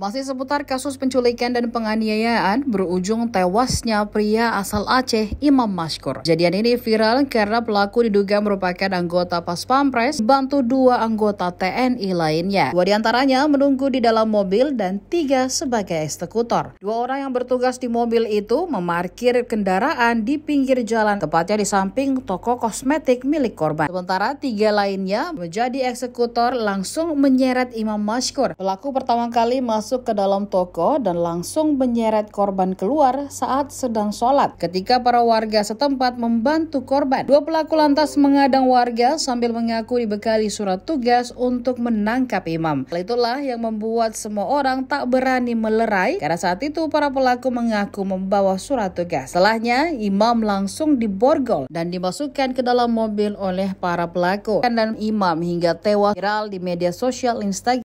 Masih seputar kasus penculikan dan penganiayaan berujung tewasnya pria asal Aceh Imam Mashkur. Kejadian ini viral karena pelaku diduga merupakan anggota Pas Pampres bantu dua anggota TNI lainnya. Dua diantaranya menunggu di dalam mobil dan tiga sebagai eksekutor. Dua orang yang bertugas di mobil itu memarkir kendaraan di pinggir jalan, tepatnya di samping toko kosmetik milik korban. Sementara tiga lainnya menjadi eksekutor langsung menyeret Imam Mashkur. Pelaku pertama kali masuk masuk ke dalam toko dan langsung menyeret korban keluar saat sedang sholat ketika para warga setempat membantu korban. Dua pelaku lantas mengadang warga sambil mengaku dibekali surat tugas untuk menangkap imam. Hal itulah yang membuat semua orang tak berani melerai karena saat itu para pelaku mengaku membawa surat tugas. Setelahnya, imam langsung diborgol dan dimasukkan ke dalam mobil oleh para pelaku. Dan imam hingga tewas viral di media sosial Instagram.